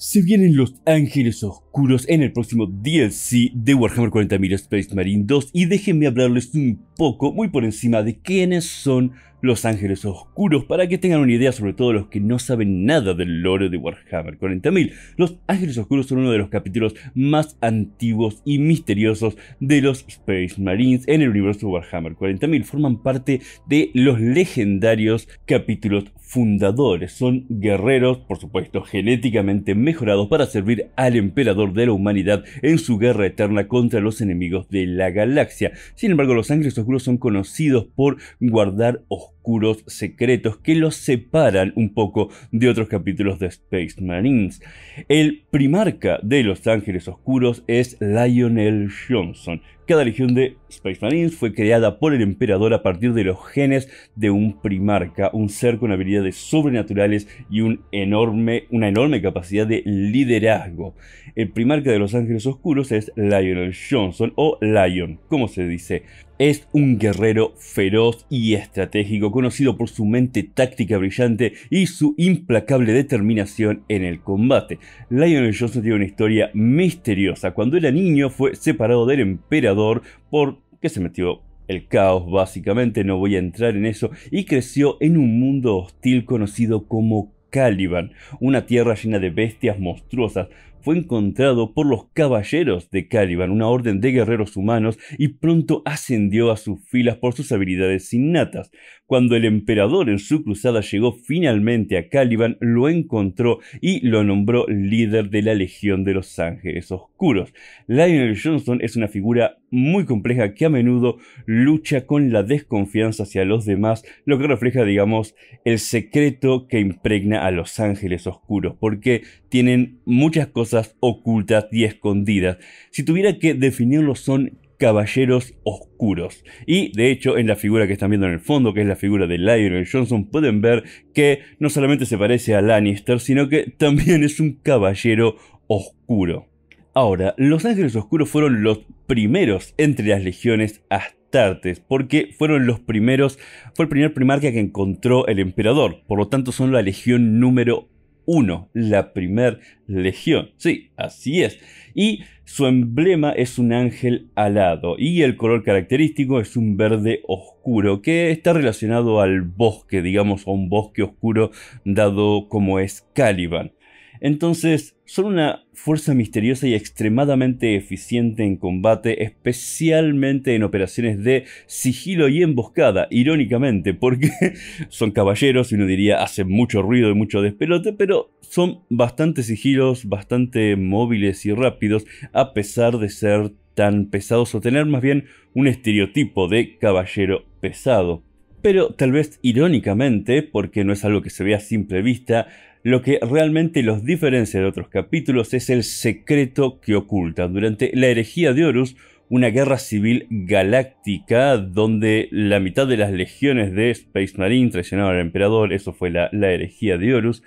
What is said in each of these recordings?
Se vienen los ángeles oscuros en el próximo DLC de Warhammer 40.000 Space Marine 2 y déjenme hablarles un poco muy por encima de quiénes son los Ángeles Oscuros. Para que tengan una idea, sobre todo los que no saben nada del lore de Warhammer 40.000, Los Ángeles Oscuros son uno de los capítulos más antiguos y misteriosos de los Space Marines en el universo de Warhammer 40.000. Forman parte de los legendarios capítulos fundadores. Son guerreros, por supuesto, genéticamente mejorados para servir al emperador de la humanidad en su guerra eterna contra los enemigos de la galaxia. Sin embargo, los Ángeles Oscuros son conocidos por guardar ojos oscuros secretos que los separan un poco de otros capítulos de Space Marines. El primarca de Los Ángeles Oscuros es Lionel Johnson, cada legión de Space Marines fue creada por el emperador a partir de los genes de un primarca, un ser con habilidades sobrenaturales y una enorme capacidad de liderazgo. El primarca de los Ángeles Oscuros es Lionel Johnson o Lion, como se dice. Es un guerrero feroz y estratégico, conocido por su mente táctica brillante y su implacable determinación en el combate. Lionel Johnson tiene una historia misteriosa. Cuando era niño fue separado del emperador ¿Por porque se metió el caos, básicamente, no voy a entrar en eso, y creció en un mundo hostil conocido como Caliban, una tierra llena de bestias monstruosas, fue encontrado por los caballeros de Caliban, una orden de guerreros humanos, y pronto ascendió a sus filas por sus habilidades innatas. Cuando el emperador en su cruzada llegó finalmente a Caliban, lo encontró y lo nombró líder de la Legión de los Ángeles Oscuros. Lionel Johnson es una figura muy compleja que a menudo lucha con la desconfianza hacia los demás, lo que refleja, digamos, el secreto que impregna a los Ángeles Oscuros, porque tienen muchas cosas ocultas y escondidas. Si tuviera que definirlo son caballeros oscuros. Y de hecho, en la figura que están viendo en el fondo, que es la figura de Lionel Johnson, pueden ver que no solamente se parece a Lannister, sino que también es un caballero oscuro. Ahora, los Ángeles Oscuros fueron los primeros entre las legiones Astartes, porque fueron los primeros, fue el primer primarca que encontró el emperador, por lo tanto son la legión número 1, la primer legión. Sí, así es. Y su emblema es un ángel alado y el color característico es un verde oscuro que está relacionado al bosque, digamos a un bosque oscuro dado como es Caliban. Entonces, son una fuerza misteriosa y extremadamente eficiente en combate, especialmente en operaciones de sigilo y emboscada, irónicamente, porque son caballeros y uno diría hacen mucho ruido y mucho despelote, pero son bastante sigilos, bastante móviles y rápidos, a pesar de ser tan pesados o tener más bien un estereotipo de caballero pesado. Pero tal vez irónicamente, porque no es algo que se vea a simple vista, lo que realmente los diferencia de otros capítulos es el secreto que oculta. Durante la herejía de Horus, una guerra civil galáctica donde la mitad de las legiones de Space Marine traicionaron al emperador, eso fue la, la herejía de Horus,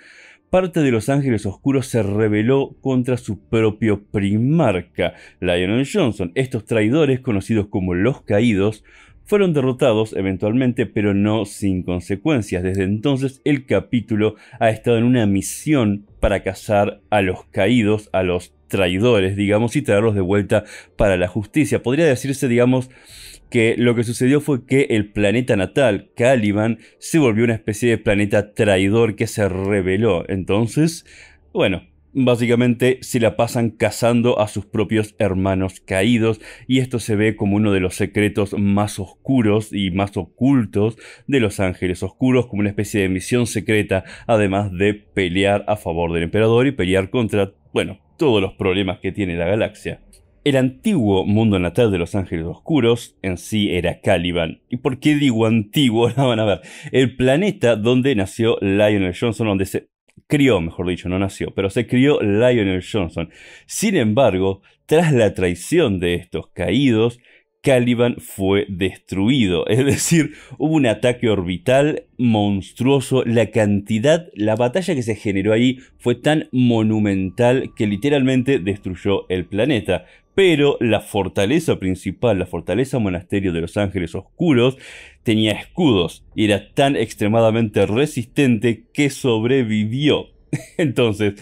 parte de los Ángeles Oscuros se rebeló contra su propio primarca, Lionel Johnson. Estos traidores, conocidos como los Caídos, fueron derrotados eventualmente, pero no sin consecuencias. Desde entonces el capítulo ha estado en una misión para cazar a los caídos, a los traidores, digamos, y traerlos de vuelta para la justicia. Podría decirse, digamos, que lo que sucedió fue que el planeta natal, Caliban, se volvió una especie de planeta traidor que se rebeló. Entonces, bueno, Básicamente se la pasan cazando a sus propios hermanos caídos y esto se ve como uno de los secretos más oscuros y más ocultos de los ángeles oscuros, como una especie de misión secreta, además de pelear a favor del emperador y pelear contra, bueno, todos los problemas que tiene la galaxia. El antiguo mundo natal de los ángeles oscuros en sí era Caliban. ¿Y por qué digo antiguo? La van a ver. El planeta donde nació Lionel Johnson, donde se crió, mejor dicho, no nació, pero se crió Lionel Johnson. Sin embargo, tras la traición de estos caídos, Caliban fue destruido, es decir, hubo un ataque orbital monstruoso, la cantidad, la batalla que se generó ahí fue tan monumental que literalmente destruyó el planeta. Pero la fortaleza principal, la fortaleza monasterio de los ángeles oscuros, tenía escudos y era tan extremadamente resistente que sobrevivió. Entonces,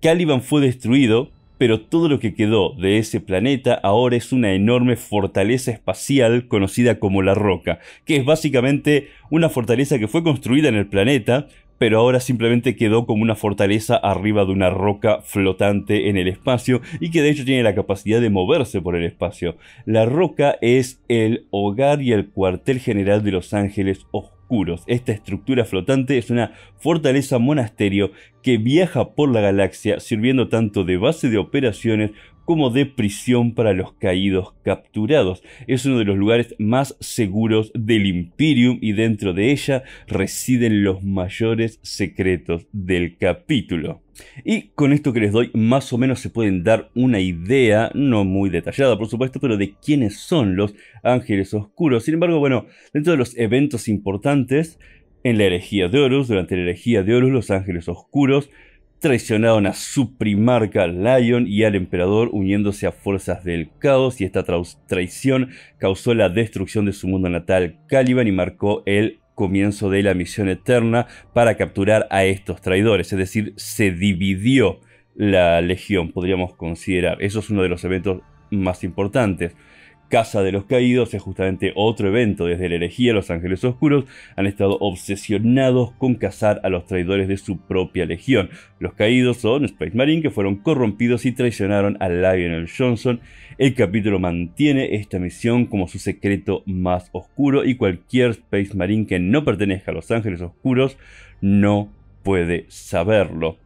Caliban fue destruido, pero todo lo que quedó de ese planeta ahora es una enorme fortaleza espacial conocida como la Roca, que es básicamente una fortaleza que fue construida en el planeta, pero ahora simplemente quedó como una fortaleza arriba de una roca flotante en el espacio y que de hecho tiene la capacidad de moverse por el espacio. La roca es el hogar y el cuartel general de Los Ángeles Oscuros. Esta estructura flotante es una fortaleza monasterio que viaja por la galaxia sirviendo tanto de base de operaciones como de prisión para los caídos capturados. Es uno de los lugares más seguros del Imperium y dentro de ella residen los mayores secretos del capítulo. Y con esto que les doy, más o menos se pueden dar una idea, no muy detallada por supuesto, pero de quiénes son los ángeles oscuros. Sin embargo, bueno, dentro de los eventos importantes, en la herejía de Horus, durante la herejía de Horus, los ángeles oscuros traicionaron a su primarca Lion y al emperador uniéndose a fuerzas del caos y esta traición causó la destrucción de su mundo natal Caliban y marcó el comienzo de la misión eterna para capturar a estos traidores, es decir, se dividió la legión, podríamos considerar. Eso es uno de los eventos más importantes. Casa de los Caídos es justamente otro evento. Desde la herejía, los ángeles oscuros han estado obsesionados con cazar a los traidores de su propia legión. Los caídos son Space Marine, que fueron corrompidos y traicionaron a Lionel Johnson. El capítulo mantiene esta misión como su secreto más oscuro y cualquier Space Marine que no pertenezca a los ángeles oscuros no puede saberlo.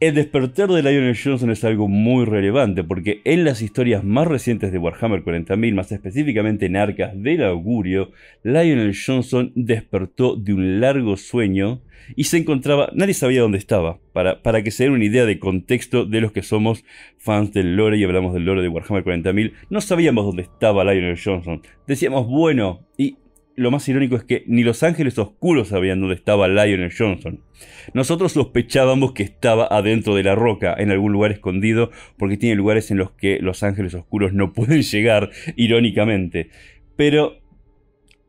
El despertar de Lionel Johnson es algo muy relevante porque en las historias más recientes de Warhammer 40.000, más específicamente en Arcas del Augurio, Lionel Johnson despertó de un largo sueño y se encontraba, nadie sabía dónde estaba, para, para que se den una idea de contexto de los que somos fans del lore y hablamos del lore de Warhammer 40.000, no sabíamos dónde estaba Lionel Johnson, decíamos, bueno, y lo más irónico es que ni los ángeles oscuros sabían dónde estaba Lionel Johnson. Nosotros sospechábamos que estaba adentro de la roca, en algún lugar escondido, porque tiene lugares en los que los ángeles oscuros no pueden llegar, irónicamente. Pero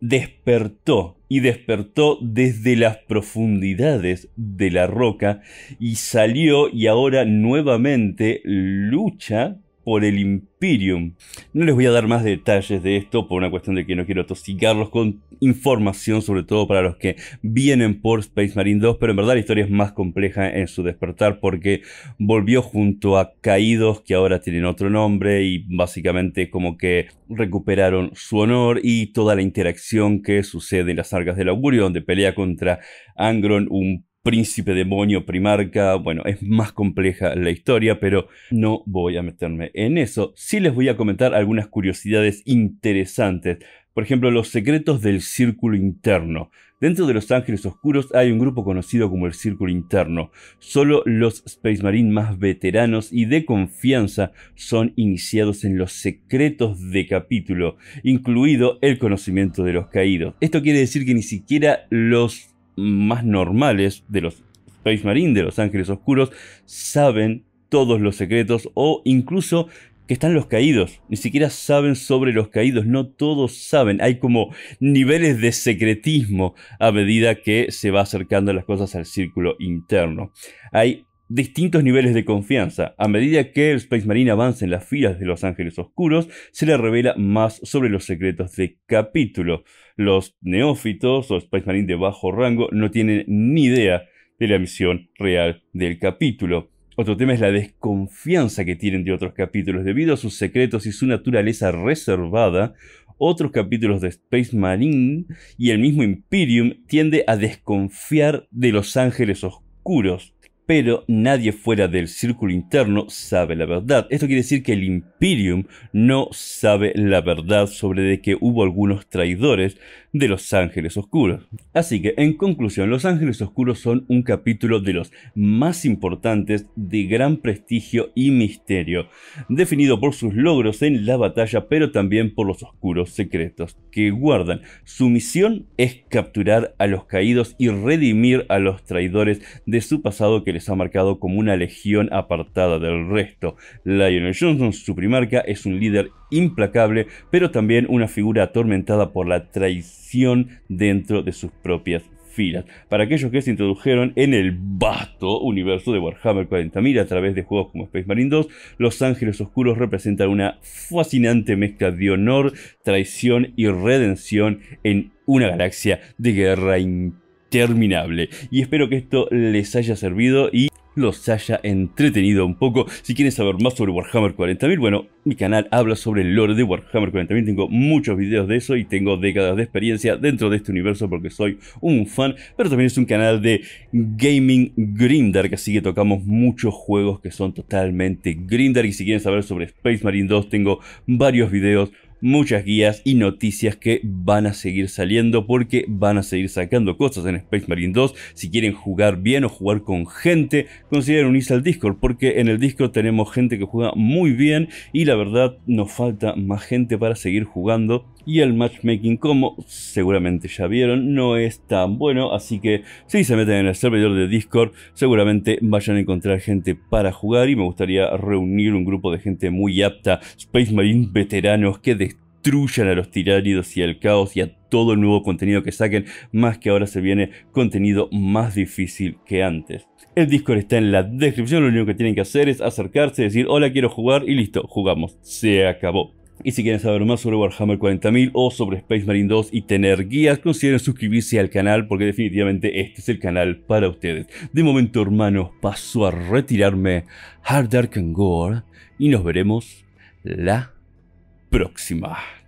despertó y despertó desde las profundidades de la roca y salió y ahora nuevamente lucha por el Imperium. No les voy a dar más detalles de esto por una cuestión de que no quiero tosigarlos con información, sobre todo para los que vienen por Space Marine 2, pero en verdad la historia es más compleja en su despertar porque volvió junto a caídos que ahora tienen otro nombre y básicamente como que recuperaron su honor y toda la interacción que sucede en las Argas del augurio donde pelea contra Angron, un príncipe, demonio, primarca, bueno, es más compleja la historia, pero no voy a meterme en eso. Sí les voy a comentar algunas curiosidades interesantes. Por ejemplo, los secretos del círculo interno. Dentro de los Ángeles Oscuros hay un grupo conocido como el Círculo Interno. Solo los Space Marine más veteranos y de confianza son iniciados en los secretos de capítulo, incluido el conocimiento de los caídos. Esto quiere decir que ni siquiera los más normales de los Space Marine, de los Ángeles Oscuros, saben todos los secretos o incluso que están los caídos. Ni siquiera saben sobre los caídos, no todos saben. Hay como niveles de secretismo a medida que se va acercando las cosas al círculo interno. Hay distintos niveles de confianza. A medida que el Space Marine avanza en las filas de los Ángeles Oscuros, se le revela más sobre los secretos de capítulo. Los neófitos o Space Marine de bajo rango no tienen ni idea de la misión real del capítulo. Otro tema es la desconfianza que tienen de otros capítulos. Debido a sus secretos y su naturaleza reservada, otros capítulos de Space Marine y el mismo Imperium tiende a desconfiar de los ángeles oscuros pero nadie fuera del círculo interno sabe la verdad. Esto quiere decir que el Imperium no sabe la verdad sobre de que hubo algunos traidores de Los Ángeles Oscuros. Así que, en conclusión, Los Ángeles Oscuros son un capítulo de los más importantes de gran prestigio y misterio, definido por sus logros en la batalla, pero también por los oscuros secretos que guardan. Su misión es capturar a los caídos y redimir a los traidores de su pasado que les ha marcado como una legión apartada del resto. Lionel Johnson, su primarca, es un líder implacable, pero también una figura atormentada por la traición dentro de sus propias filas. Para aquellos que se introdujeron en el vasto universo de Warhammer 40.000 a través de juegos como Space Marine 2, Los Ángeles Oscuros representan una fascinante mezcla de honor, traición y redención en una galaxia de guerra interminable. Y espero que esto les haya servido y los haya entretenido un poco. Si quieren saber más sobre Warhammer 40.000, bueno, mi canal habla sobre el lore de Warhammer 40.000. Tengo muchos videos de eso y tengo décadas de experiencia dentro de este universo porque soy un fan. Pero también es un canal de Gaming Grimdark, así que tocamos muchos juegos que son totalmente Grimdark. Y si quieren saber sobre Space Marine 2, tengo varios videos muchas guías y noticias que van a seguir saliendo porque van a seguir sacando cosas en Space Marine 2. Si quieren jugar bien o jugar con gente, consideren unirse al Discord porque en el Discord tenemos gente que juega muy bien y la verdad nos falta más gente para seguir jugando y el matchmaking como seguramente ya vieron no es tan bueno, así que si se meten en el servidor de Discord seguramente vayan a encontrar gente para jugar y me gustaría reunir un grupo de gente muy apta, Space Marine veteranos que destruyan a los tiránidos y al caos y a todo el nuevo contenido que saquen, más que ahora se viene contenido más difícil que antes. El Discord está en la descripción, lo único que tienen que hacer es acercarse, decir hola quiero jugar y listo, jugamos, se acabó. Y si quieren saber más sobre Warhammer 40.000 o sobre Space Marine 2 y tener guías, consideren suscribirse al canal porque definitivamente este es el canal para ustedes. De momento, hermanos, paso a retirarme. Hard Dark and Gore. Y nos veremos la próxima.